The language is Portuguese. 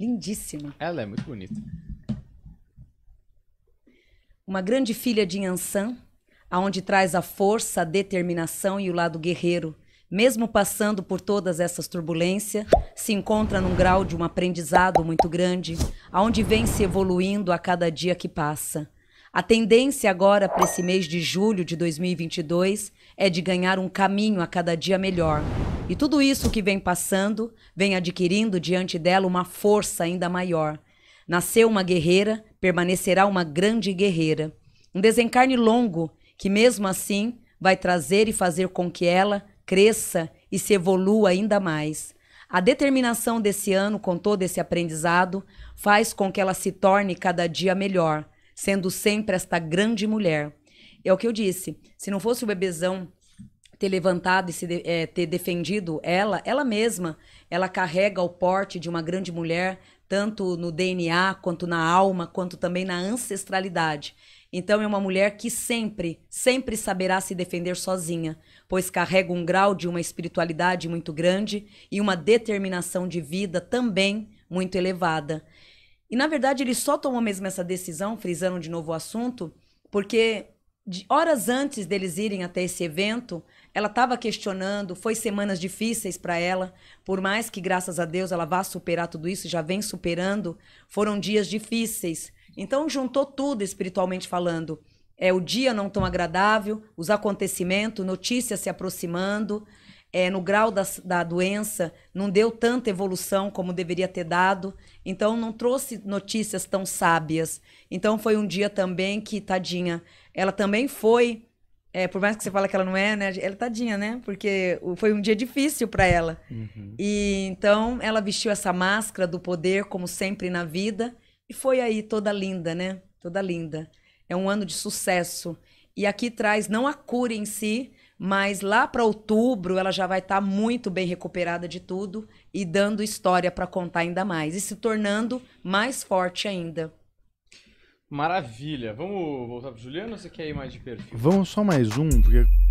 Lindíssima. Ela é muito bonita. Uma grande filha de Ansan, aonde traz a força, a determinação e o lado guerreiro. Mesmo passando por todas essas turbulências, se encontra num grau de um aprendizado muito grande, aonde vem se evoluindo a cada dia que passa. A tendência agora para esse mês de julho de 2022 é de ganhar um caminho a cada dia melhor, e tudo isso que vem passando vem adquirindo diante dela uma força ainda maior. Nasceu uma guerreira, permanecerá uma grande guerreira. Um desencarne longo que, mesmo assim, vai trazer e fazer com que ela cresça e se evolua ainda mais. A determinação desse ano, com todo esse aprendizado, faz com que ela se torne cada dia melhor, sendo sempre esta grande mulher. É o que eu disse: se não fosse o bebezão ter levantado e se de, é, ter defendido ela, ela mesma, ela carrega o porte de uma grande mulher, tanto no DNA, quanto na alma, quanto também na ancestralidade. Então é uma mulher que sempre, sempre saberá se defender sozinha, pois carrega um grau de uma espiritualidade muito grande e uma determinação de vida também muito elevada. E na verdade ele só tomou mesmo essa decisão, frisando de novo o assunto, porque de horas antes deles irem até esse evento, ela estava questionando, foi semanas difíceis para ela, por mais que graças a Deus ela vá superar tudo isso, já vem superando, foram dias difíceis. Então juntou tudo espiritualmente falando. É o dia não tão agradável, os acontecimentos, notícias se aproximando, é, no grau da, da doença, não deu tanta evolução como deveria ter dado, então não trouxe notícias tão sábias. Então foi um dia também que, tadinha, ela também foi, é, por mais que você fala que ela não é, né? Ela é tadinha, né? Porque foi um dia difícil para ela. Uhum. E então ela vestiu essa máscara do poder, como sempre na vida, e foi aí toda linda, né? Toda linda. É um ano de sucesso. E aqui traz não a cura em si, mas lá para outubro ela já vai estar tá muito bem recuperada de tudo e dando história para contar ainda mais e se tornando mais forte ainda. Maravilha. Vamos voltar para Juliano ou você quer ir mais de perfil? Vamos só mais um, porque